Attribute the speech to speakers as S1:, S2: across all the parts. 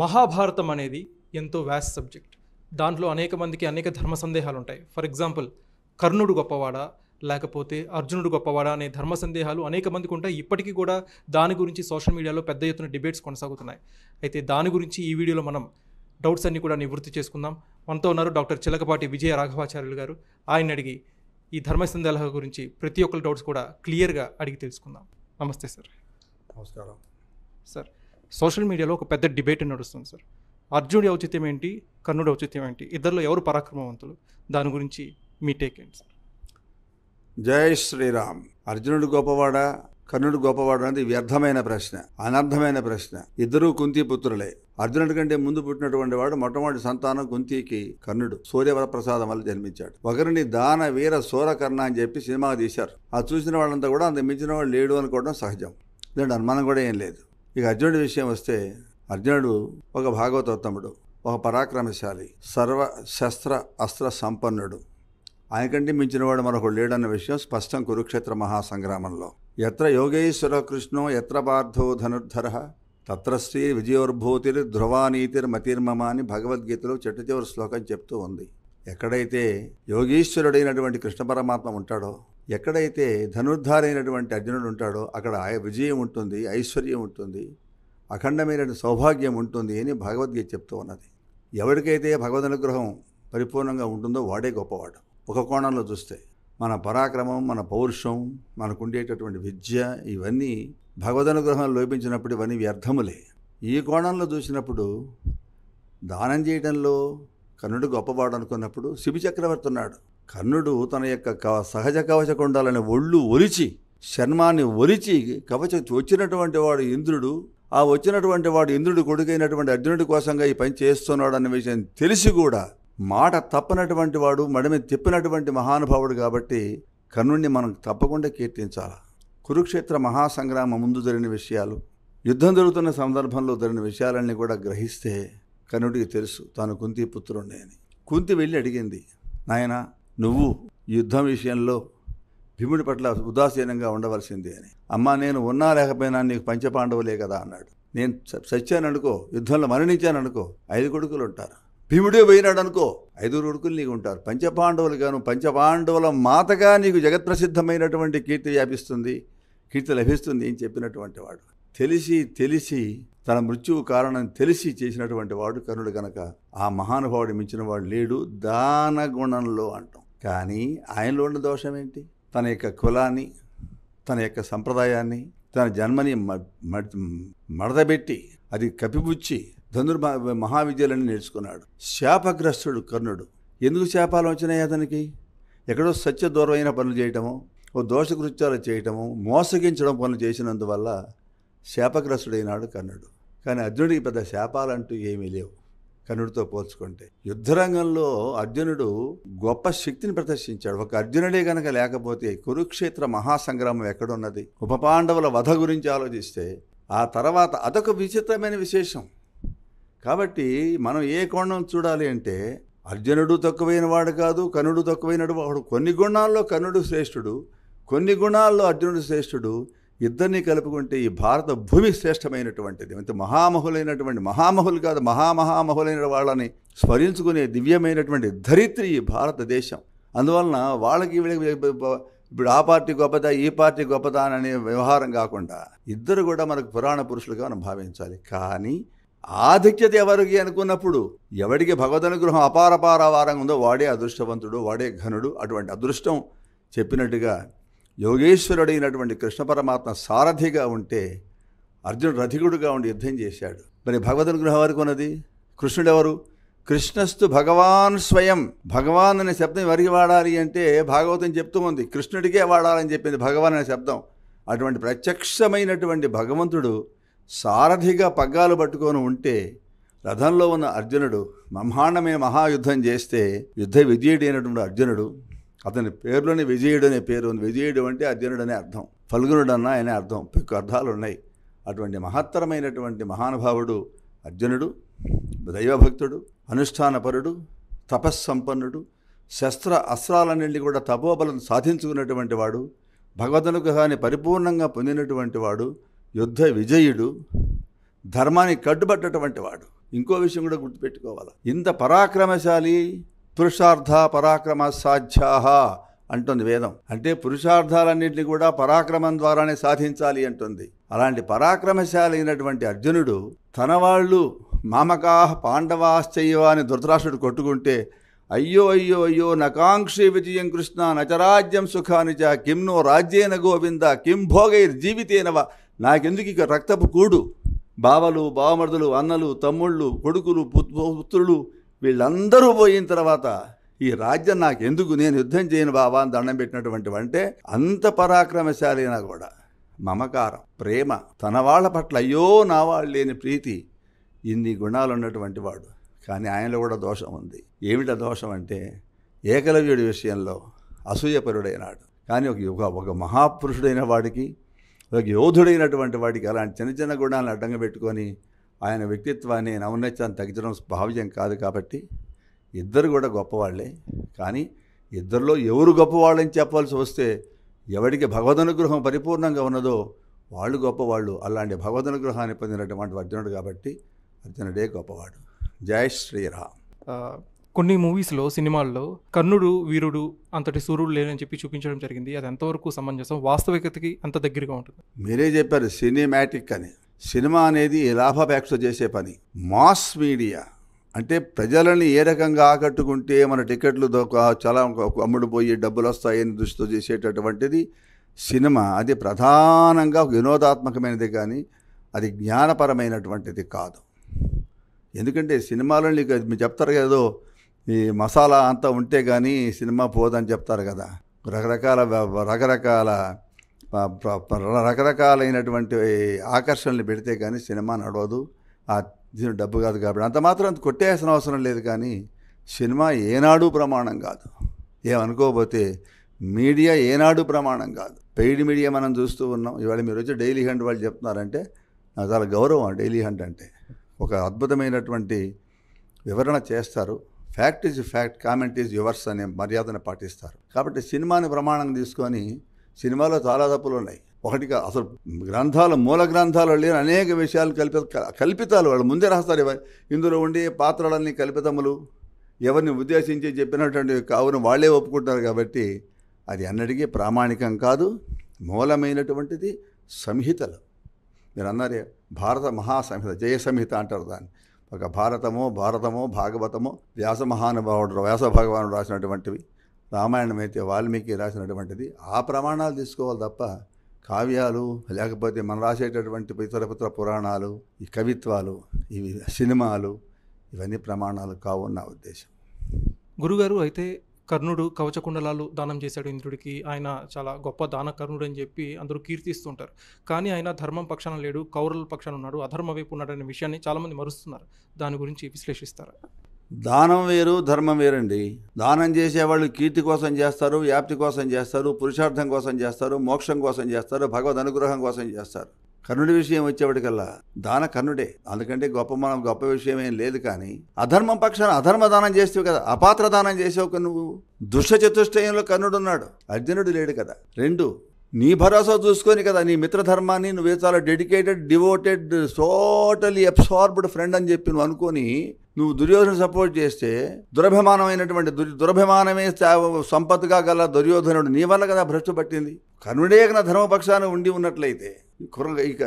S1: మహాభారతం అనేది ఎంతో వ్యాస్ సబ్జెక్ట్ దాంట్లో అనేక మందికి అనేక ధర్మ సందేహాలు ఉంటాయి ఫర్ ఎగ్జాంపుల్ కర్ణుడు గొప్పవాడా లేకపోతే అర్జునుడు గొప్పవాడా అనే ధర్మ సందేహాలు అనేక మందికి ఉంటాయి ఇప్పటికీ కూడా దాని గురించి సోషల్ మీడియాలో పెద్ద ఎత్తున డిబేట్స్ కొనసాగుతున్నాయి అయితే దాని గురించి ఈ వీడియోలో మనం డౌట్స్ అన్నీ కూడా నివృత్తి చేసుకుందాం మనతో ఉన్నారు డాక్టర్ చిలకపాటి విజయ రాఘవాచార్యులు గారు ఆయన అడిగి ఈ ధర్మ సందేహాల గురించి ప్రతి ఒక్కరి డౌట్స్ కూడా క్లియర్గా అడిగి తెలుసుకుందాం నమస్తే సార్ నమస్కారం సార్ సోషల్ మీడియాలో ఒక పెద్ద డిబేట్ నడుస్తుంది సార్ అర్జునుడి ఔచిత్యం ఏంటి కర్ణుడి ఔచిత్యం ఏంటి ఇద్దరిలో ఎవరు పరాక్రమవంతులు దాని గురించి మీ టేక్ ఏంటి సార్
S2: జై శ్రీరామ్ అర్జునుడు గొప్పవాడ కర్ణుడు గొప్పవాడు అనేది వ్యర్థమైన ప్రశ్న అనర్థమైన ప్రశ్న ఇద్దరూ కుంతి పుత్రులే అర్జునుడి కంటే ముందు పుట్టినటువంటి వాడు మొట్టమొదటి సంతానం కుంతికి కర్ణుడు సూర్యవరప్రసాదం వల్ల జన్మించాడు ఒకరిని దాన వీర సూరకర్ణ అని చెప్పి సినిమా తీశారు అది చూసిన వాళ్ళంతా కూడా అంత మించిన వాళ్ళు లేడు అనుకోవడం సహజం దాంట్లో అనుమానం కూడా ఏం లేదు ఇక అర్జునుడి విషయం వస్తే అర్జునుడు ఒక భాగవతోత్తముడు ఒక పరాక్రమశాలి సర్వ శస్త్ర అస్త్ర సంపన్నుడు ఆయనకంటే మించినవాడు మరొకడు లేడన్న విషయం స్పష్టం కురుక్షేత్ర మహాసంగ్రామంలో ఎత్ర యోగేశ్వర కృష్ణో ఎత్ర పార్థో ధనుర్ధర తత్ర శ్రీ విజయోర్భూతిర్ ధ్రువానీతిర్ మతిర్మమ అని భగవద్గీతలో చెట్టు చివరి శ్లోకం చెప్తూ ఉంది ఎక్కడైతే యోగీశ్వరుడైనటువంటి కృష్ణ పరమాత్మ ఉంటాడో ఎక్కడైతే ధనుర్ధారైనటువంటి అర్జునుడు ఉంటాడో అక్కడ విజయం ఉంటుంది ఐశ్వర్యం ఉంటుంది అఖండమైన సౌభాగ్యం ఉంటుంది అని భగవద్గీత చెప్తూ ఉన్నది ఎవరికైతే భగవద్ అనుగ్రహం పరిపూర్ణంగా ఉంటుందో వాడే గొప్పవాడు ఒక కోణంలో చూస్తే మన పరాక్రమం మన పౌరుషం మనకుండేటటువంటి విద్య ఇవన్నీ అనుగ్రహం లోపించినప్పుడు ఇవన్నీ వ్యర్థములే ఈ కోణంలో చూసినప్పుడు దానం చేయడంలో కర్ణుడు గొప్పవాడు అనుకున్నప్పుడు శిబి చక్రవర్తి ఉన్నాడు కర్ణుడు తన యొక్క సహజ కవచకుండాలని ఒళ్ళు ఒలిచి శర్మాన్ని ఒలిచి కవచ వచ్చినటువంటి వాడు ఇంద్రుడు ఆ వచ్చినటువంటి వాడు ఇంద్రుడు కొడుకైనటువంటి అర్జునుడి కోసంగా ఈ పని చేస్తున్నాడు అనే విషయం తెలిసి కూడా మాట తప్పనటువంటి వాడు మడమి తిప్పినటువంటి మహానుభావుడు కాబట్టి కర్ణుడిని మనం తప్పకుండా కీర్తించాలి కురుక్షేత్ర మహాసంగ్రామం ముందు జరిగిన విషయాలు యుద్ధం జరుగుతున్న సందర్భంలో జరిగిన విషయాలన్నీ కూడా గ్రహిస్తే కర్ణుడికి తెలుసు తాను కుంతి పుత్రుణ్ణి అని కుంతి వెళ్ళి అడిగింది నాయన నువ్వు యుద్ధం విషయంలో భీముడి పట్ల ఉదాసీనంగా ఉండవలసింది అని అమ్మ నేను ఉన్నా లేకపోయినా నీకు పంచపాండవులే కదా అన్నాడు నేను చచ్చాను అనుకో యుద్ధంలో మరణించాను అనుకో ఐదు కొడుకులు ఉంటారు భీముడే పోయినాడు అనుకో ఐదుగురు కొడుకులు నీకు ఉంటారు పంచపాండవులు కాను పంచపాండవుల మాతగా నీకు జగత్ప్రసిద్ధమైనటువంటి కీర్తి వ్యాపిస్తుంది కీర్తి లభిస్తుంది అని చెప్పినటువంటి వాడు తెలిసి తెలిసి తన మృత్యువు కారణం తెలిసి చేసినటువంటి వాడు కర్ణుడు కనుక ఆ మహానుభావుడు మించిన వాడు లేడు దాన గుణంలో అంటాం కానీ ఆయనలో ఉన్న దోషం ఏంటి తన యొక్క కులాన్ని తన యొక్క సంప్రదాయాన్ని తన జన్మని మడతబెట్టి అది కప్పిపుచ్చి ధనుర్మా మహావిద్యాలని నేర్చుకున్నాడు శాపగ్రస్తుడు కర్ణుడు ఎందుకు శాపాలు వచ్చినాయి అతనికి ఎక్కడో సత్య దూరమైన పనులు చేయటము ఓ దోషకృత్యాలు చేయటము మోసగించడం పనులు చేసినందువల్ల శాపగ్రస్తుడైనాడు కర్ణుడు కానీ అర్జునుడికి పెద్ద శాపాలంటూ ఏమీ లేవు కర్ణుడితో పోల్చుకుంటే యుద్ధరంగంలో అర్జునుడు గొప్ప శక్తిని ప్రదర్శించాడు ఒక అర్జునుడే గనక లేకపోతే కురుక్షేత్ర మహాసంగ్రామం ఎక్కడున్నది ఉపపాండవుల వధ గురించి ఆలోచిస్తే ఆ తర్వాత అదొక విచిత్రమైన విశేషం కాబట్టి మనం ఏ కోణం చూడాలి అంటే అర్జునుడు తక్కువైన వాడు కాదు కనుడు తక్కువైన వాడు కొన్ని గుణాల్లో కనుడు శ్రేష్ఠుడు కొన్ని గుణాల్లో అర్జునుడు శ్రేష్ఠుడు ఇద్దరినీ కలుపుకుంటే ఈ భారత భూమి శ్రేష్టమైనటువంటిది అంటే మహామహులైనటువంటి మహామహులు కాదు మహామహామహులైన వాళ్ళని స్మరించుకునే దివ్యమైనటువంటి ధరిత్రి ఈ భారతదేశం అందువలన వాళ్ళకి ఇప్పుడు ఆ పార్టీ గొప్పత ఈ పార్టీ గొప్పదా అనే వ్యవహారం కాకుండా ఇద్దరు కూడా మనకు పురాణ పురుషులుగా మనం భావించాలి కానీ ఆధిక్యత ఎవరికి అనుకున్నప్పుడు ఎవడికి అనుగ్రహం అపారపార వారంగా ఉందో వాడే అదృష్టవంతుడు వాడే ఘనుడు అటువంటి అదృష్టం చెప్పినట్టుగా యోగేశ్వరుడైనటువంటి కృష్ణ పరమాత్మ సారథిగా ఉంటే అర్జునుడు రథికుడుగా ఉండి యుద్ధం చేశాడు మరి అనుగ్రహం వారికి ఉన్నది కృష్ణుడు ఎవరు కృష్ణస్థు భగవాన్ స్వయం భగవాన్ అనే శబ్దం ఎవరికి వాడాలి అంటే భాగవతం చెప్తూ ఉంది కృష్ణుడికే వాడాలని చెప్పింది భగవాన్ అనే శబ్దం అటువంటి ప్రత్యక్షమైనటువంటి భగవంతుడు సారథిగా పగ్గాలు పట్టుకొని ఉంటే రథంలో ఉన్న అర్జునుడు బ్రహ్మాండమే మహాయుద్ధం చేస్తే యుద్ధ విజయుడైనటువంటి అర్జునుడు అతని పేరులోనే విజయుడు అనే పేరు ఉంది విజయుడు అంటే అర్జునుడు అనే అర్థం ఫల్గునుడు అన్న అనే అర్థం పెక్కు అర్థాలు ఉన్నాయి అటువంటి మహత్తరమైనటువంటి మహానుభావుడు అర్జునుడు దైవభక్తుడు అనుష్ఠానపరుడు తపస్సంపన్నుడు శస్త్ర అస్త్రాలన్నింటినీ కూడా తపోబలం సాధించుకున్నటువంటి వాడు భగవదనుగ్రహాన్ని పరిపూర్ణంగా పొందినటువంటి వాడు యుద్ధ విజయుడు ధర్మాన్ని కట్టుబట్టటువంటి వాడు ఇంకో విషయం కూడా గుర్తుపెట్టుకోవాలి ఇంత పరాక్రమశాలి పురుషార్థ పరాక్రమ సాధ్యాహ అంటుంది వేదం అంటే పురుషార్థాలన్నింటినీ కూడా పరాక్రమం ద్వారానే సాధించాలి అంటుంది అలాంటి పరాక్రమశాలి అయినటువంటి అర్జునుడు తన వాళ్ళు మామకా పాండవాశ్చయ్యో అని ధృతరాష్ట్రుడు కొట్టుకుంటే అయ్యో అయ్యో అయ్యో నకాంక్షి విజయం కృష్ణ నచరాజ్యం సుఖానిచ కిమ్నో రాజ్యేన గోవింద కిం భోగైర్ జీవితేనవ నాకెందుకు ఇక రక్తపు కూడు బావలు బావమరుదులు అన్నలు తమ్ముళ్ళు కొడుకులు పుత్రులు వీళ్ళందరూ పోయిన తర్వాత ఈ రాజ్యం నాకు ఎందుకు నేను యుద్ధం చేయను బాబా అని దండం పెట్టినటువంటి అంటే అంత పరాక్రమశాలి అయినా కూడా మమకారం ప్రేమ తన వాళ్ళ పట్ల అయ్యో నా వాళ్ళు లేని ప్రీతి ఇన్ని గుణాలు ఉన్నటువంటి వాడు కానీ ఆయనలో కూడా దోషం ఉంది ఏమిట దోషం అంటే ఏకలవ్యుడి విషయంలో అసూయపరుడైనాడు కానీ ఒక యుగ ఒక మహాపురుషుడైన వాడికి ఒక యోధుడైనటువంటి వాడికి అలాంటి చిన్న చిన్న గుణాలను అడ్డంగా పెట్టుకొని ఆయన వ్యక్తిత్వాన్ని నవనత్యాన్ని తగ్గించడం భావ్యం కాదు కాబట్టి ఇద్దరు కూడా గొప్పవాళ్ళే కానీ ఇద్దరిలో ఎవరు గొప్పవాళ్ళని చెప్పాల్సి వస్తే ఎవరికి భగవదనుగ్రహం పరిపూర్ణంగా ఉన్నదో వాళ్ళు గొప్పవాళ్ళు అలాంటి భగవదనుగ్రహాన్ని పొందినటువంటి అర్జునుడు కాబట్టి అర్జునుడే గొప్పవాడు జయ శ్రీరామ్
S1: కొన్ని మూవీస్లో సినిమాల్లో కర్ణుడు వీరుడు అంతటి సూర్యుడు లేనని చెప్పి చూపించడం జరిగింది అది ఎంతవరకు సమంజసం వాస్తవికతకి అంత దగ్గరగా ఉంటుంది
S2: మీరే చెప్పారు సినిమాటిక్ అని సినిమా అనేది లాభాపేక్ష చేసే పని మాస్ మీడియా అంటే ప్రజలని ఏ రకంగా ఆకట్టుకుంటే మన టికెట్లు చాలా అమ్ముడుపోయి డబ్బులు వస్తాయని దృష్టితో చేసేటటువంటిది సినిమా అది ప్రధానంగా వినోదాత్మకమైనది కానీ అది జ్ఞానపరమైనటువంటిది కాదు ఎందుకంటే సినిమాలో నీకు మీరు చెప్తారు ఏదో ఈ మసాలా అంతా ఉంటే కానీ సినిమా పోదని చెప్తారు కదా రకరకాల రకరకాల రకరకాలైనటువంటి ఆకర్షణలు పెడితే కానీ సినిమా నడవదు ఆ దీని డబ్బు కాదు కాబట్టి అంత మాత్రం అంత కొట్టేయాల్సిన అవసరం లేదు కానీ సినిమా ఏనాడు ప్రమాణం కాదు ఏమనుకోకపోతే మీడియా ఏనాడు ప్రమాణం కాదు పెయిడ్ మీడియా మనం చూస్తూ ఉన్నాం ఇవాళ మీరు వచ్చి డైలీ హండ్ వాళ్ళు చెప్తున్నారంటే నాకు చాలా గౌరవం డైలీ హండ్ అంటే ఒక అద్భుతమైనటువంటి వివరణ చేస్తారు fact is fact comment is yours అనే మర్యాదను పాటిస్తారు కాబట్టి సినిమాని ప్రమాణం తీసుకొని సినిమాలో చాలా తప్పులు ఉన్నాయి ఒకటిగా అసలు గ్రంథాలు మూల గ్రంథాలు లేని అనేక విషయాలు కల్పి కల్పితాలు వాళ్ళు ముందే రాస్తారు ఇందులో ఉండే పాత్రలన్నీ కల్పితములు ఎవరిని ఉద్దేశించి చెప్పినటువంటి కావున వాళ్ళే ఒప్పుకుంటారు కాబట్టి అది అన్నటికీ ప్రామాణికం కాదు మూలమైనటువంటిది సంహితలు మీరు అన్నారు భారత మహాసంహిత జయ సంహిత అంటారు దాన్ని ఒక భారతమో భారతమో భాగవతమో వ్యాస మహానుభావుడు వ్యాస భగవానుడు రాసినటువంటివి రామాయణం అయితే వాల్మీకి రాసినటువంటిది ఆ ప్రమాణాలు తీసుకోవాలి తప్ప కావ్యాలు లేకపోతే మనం రాసేటటువంటి ఇతర ఇతర పురాణాలు ఈ కవిత్వాలు ఇవి సినిమాలు ఇవన్నీ ప్రమాణాలు కావు నా ఉద్దేశం
S1: గురుగారు అయితే కర్ణుడు కవచకుండలాలు దానం చేశాడు ఇంద్రుడికి ఆయన చాలా గొప్ప దాన కర్ణుడు అని చెప్పి అందరూ కీర్తిస్తుంటారు కానీ ఆయన ధర్మం పక్షాన లేడు కౌరల పక్షాన ఉన్నాడు అధర్మ వైపు ఉన్నాడు అనే విషయాన్ని చాలామంది మరుస్తున్నారు దాని గురించి విశ్లేషిస్తారు
S2: దానం వేరు ధర్మం వేరండి దానం చేసేవాళ్ళు కీర్తి కోసం చేస్తారు వ్యాప్తి కోసం చేస్తారు పురుషార్థం కోసం చేస్తారు మోక్షం కోసం చేస్తారు భగవద్ అనుగ్రహం కోసం చేస్తారు కర్ణుడి విషయం వచ్చేవాడికల్లా దాన కర్ణుడే అందుకంటే గొప్ప మనం గొప్ప విషయం ఏం లేదు కానీ అధర్మం పక్షాన అధర్మ దానం చేస్తావు కదా అపాత్ర దానం చేసేవు నువ్వు దుష్ట చతుష్టయంలో ఉన్నాడు అర్జునుడు లేడు కదా రెండు నీ భరోసా చూసుకొని కదా నీ మిత్రధర్మాన్ని నువ్వే చాలా dedicated devoted totally absorbed friend అని చెప్పి నువ్వు అనుకొని నువ్వు దుర్యోధన సపోర్ట్ చేస్తే దురభిమానమైనటువంటి దుర్ దురభిమానమే సంపత్గా గల దుర్యోధనుడు నీ వల్ల కదా భ్రష్టు పట్టింది కదా ధర్మపక్షాన్ని ఉండి ఉన్నట్లయితే ఇక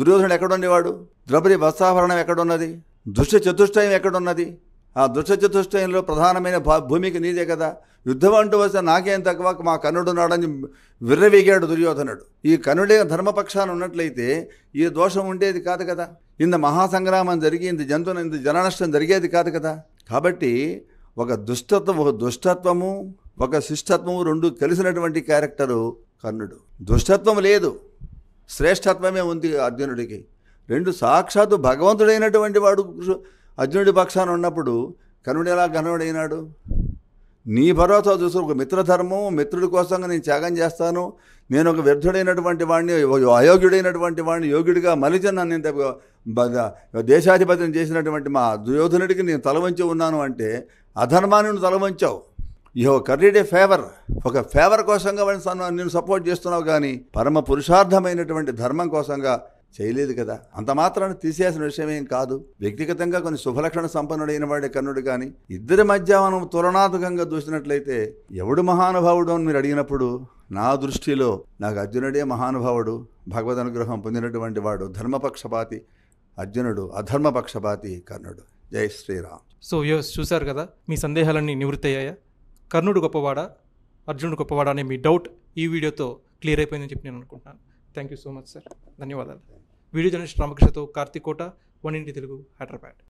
S2: దుర్యోధనుడు ఎక్కడుండేవాడు ద్రౌపది వత్సాభరణం ఎక్కడున్నది దుష్ట చతుష్టయం ఎక్కడున్నది ఆ దుష్ట చతుష్టయంలో ప్రధానమైన భూమికి నీదే కదా యుద్ధం అంటూ వస్తే నాకేం తక్కువ మా కన్నుడు నాడని విర్రవీగాడు దుర్యోధనుడు ఈ కనుడే ధర్మపక్షాన్ని ఉన్నట్లయితే ఈ దోషం ఉండేది కాదు కదా ఇంత మహాసంగ్రామం జరిగి ఇంత జంతు ఇంత జననష్టం జరిగేది కాదు కదా కాబట్టి ఒక దుష్టత్వం ఒక దుష్టత్వము ఒక శిష్టత్వము రెండు కలిసినటువంటి క్యారెక్టరు కర్ణుడు దుష్టత్వం లేదు శ్రేష్టత్వమే ఉంది అర్జునుడికి రెండు సాక్షాత్తు భగవంతుడైనటువంటి వాడు అర్జునుడి పక్షాన ఉన్నప్పుడు కర్ణుడు ఎలా కర్ణుడైనాడు నీ భరోసా చూసుకు ఒక మిత్రధర్మం మిత్రుడి కోసంగా నేను త్యాగం చేస్తాను నేను ఒక వ్యర్థుడైనటువంటి వాడిని అయోగ్యుడైనటువంటి వాడిని యోగ్యుడిగా మలిచి నన్ను దేశాధిపత్యం చేసినటువంటి మా దుయోధనుడికి నేను తలవంచి ఉన్నాను అంటే అధర్మాన్ని తలవంచావు యో కర్రీడ్ ఏ ఫేవర్ ఒక ఫేవర్ కోసంగా నేను సపోర్ట్ చేస్తున్నావు కానీ పరమ పురుషార్థమైనటువంటి ధర్మం కోసంగా చేయలేదు కదా అంత మాత్రాన తీసేసిన విషయం ఏం కాదు వ్యక్తిగతంగా కొన్ని శుభలక్షణ సంపన్నుడైన వాడే కర్ణుడు కానీ ఇద్దరి మధ్య మనం తులనాత్మకంగా చూసినట్లయితే ఎవడు మహానుభావుడు అని మీరు అడిగినప్పుడు నా దృష్టిలో నాకు అర్జునుడే మహానుభావుడు భగవద్ అనుగ్రహం పొందినటువంటి వాడు ధర్మపక్షపాతి అర్జునుడు అధర్మపక్షపాతి కర్ణుడు జై శ్రీరామ్
S1: సో యోస్ చూశారు కదా మీ సందేహాలన్నీ నివృత్తి అయ్యాయా కర్ణుడు గొప్పవాడా అర్జునుడు గొప్పవాడా అనే మీ డౌట్ ఈ వీడియోతో క్లియర్ అయిపోయిందని చెప్పి నేను అనుకుంటున్నాను thank you so much sir ధన్యవాదాలు వీడియో జర్నలిస్ట్ రామకృష్ణతో కార్తీక్ వన్ ఇంటి తెలుగు హైదరాబాద్